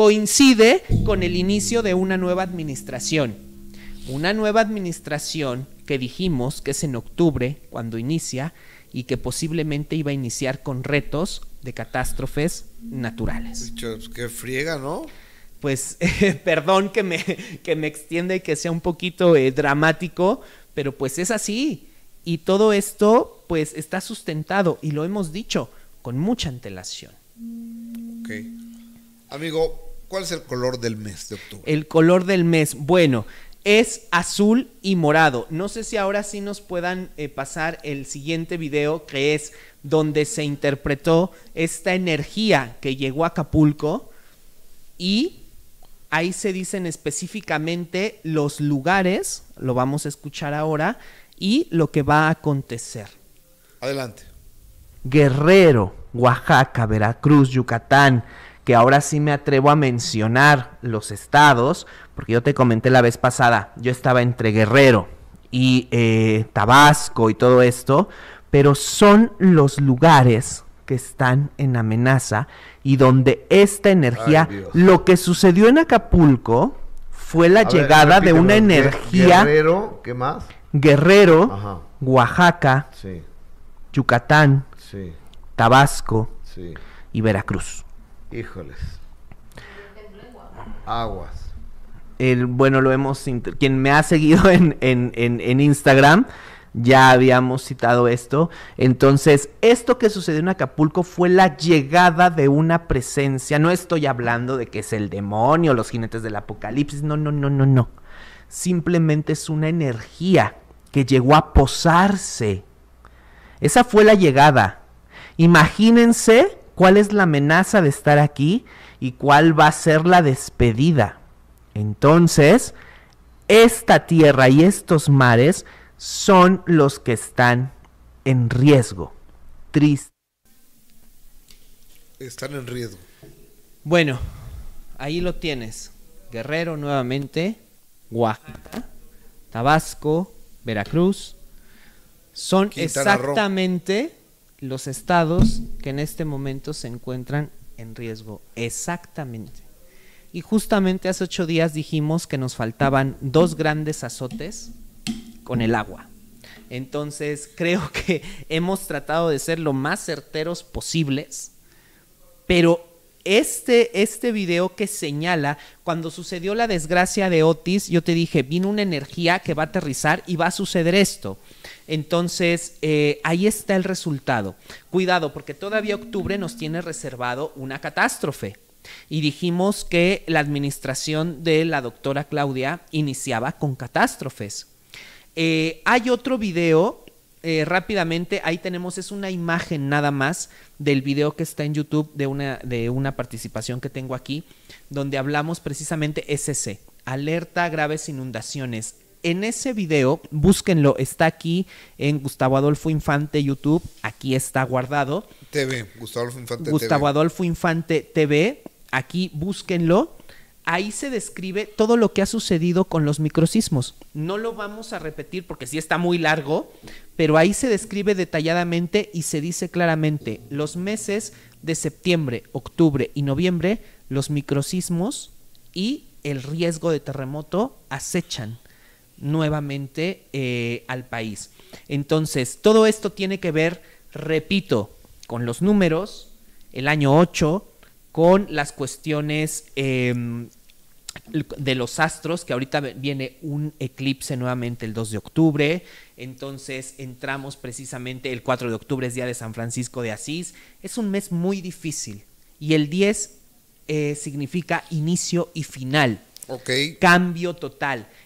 coincide con el inicio de una nueva administración. Una nueva administración que dijimos que es en octubre cuando inicia y que posiblemente iba a iniciar con retos de catástrofes naturales. Pues, qué friega, ¿no? Pues perdón que me, que me extienda y que sea un poquito eh, dramático, pero pues es así. Y todo esto pues está sustentado, y lo hemos dicho, con mucha antelación. Ok. Amigo, ¿Cuál es el color del mes de octubre? El color del mes, bueno, es azul y morado. No sé si ahora sí nos puedan eh, pasar el siguiente video que es donde se interpretó esta energía que llegó a Acapulco y ahí se dicen específicamente los lugares, lo vamos a escuchar ahora, y lo que va a acontecer. Adelante. Guerrero, Oaxaca, Veracruz, Yucatán, que ahora sí me atrevo a mencionar los estados, porque yo te comenté la vez pasada, yo estaba entre Guerrero y eh, Tabasco y todo esto, pero son los lugares que están en amenaza y donde esta energía, lo que sucedió en Acapulco fue la llegada de una energía... Guerrero, ¿qué más? Guerrero, Oaxaca, Yucatán, Tabasco y Veracruz. Híjoles. Aguas. El, bueno, lo hemos. Quien me ha seguido en, en Instagram ya habíamos citado esto. Entonces, esto que sucedió en Acapulco fue la llegada de una presencia. No estoy hablando de que es el demonio, los jinetes del apocalipsis, no, no, no, no, no. Simplemente es una energía que llegó a posarse. Esa fue la llegada. Imagínense cuál es la amenaza de estar aquí y cuál va a ser la despedida. Entonces, esta tierra y estos mares son los que están en riesgo. Triste. Están en riesgo. Bueno, ahí lo tienes. Guerrero nuevamente, Oaxaca, Tabasco, Veracruz. Son exactamente los estados que en este momento se encuentran en riesgo. Exactamente. Y justamente hace ocho días dijimos que nos faltaban dos grandes azotes con el agua. Entonces creo que hemos tratado de ser lo más certeros posibles, pero este, este video que señala cuando sucedió la desgracia de Otis, yo te dije, vino una energía que va a aterrizar y va a suceder esto. Entonces, eh, ahí está el resultado. Cuidado, porque todavía octubre nos tiene reservado una catástrofe. Y dijimos que la administración de la doctora Claudia iniciaba con catástrofes. Eh, hay otro video eh, rápidamente, ahí tenemos, es una imagen nada más del video que está en YouTube de una, de una participación que tengo aquí, donde hablamos precisamente SC, alerta graves inundaciones. En ese video, búsquenlo, está aquí en Gustavo Adolfo Infante YouTube, aquí está guardado. TV, Gustavo Adolfo Infante Gustavo Adolfo Infante TV, aquí búsquenlo ahí se describe todo lo que ha sucedido con los microsismos. No lo vamos a repetir porque sí está muy largo, pero ahí se describe detalladamente y se dice claramente los meses de septiembre, octubre y noviembre, los microsismos y el riesgo de terremoto acechan nuevamente eh, al país. Entonces, todo esto tiene que ver, repito, con los números, el año 8, con las cuestiones em, de los astros, que ahorita viene un eclipse nuevamente el 2 de octubre, entonces entramos precisamente el 4 de octubre, es día de San Francisco de Asís, es un mes muy difícil y el 10 eh, significa inicio y final. Cambio total.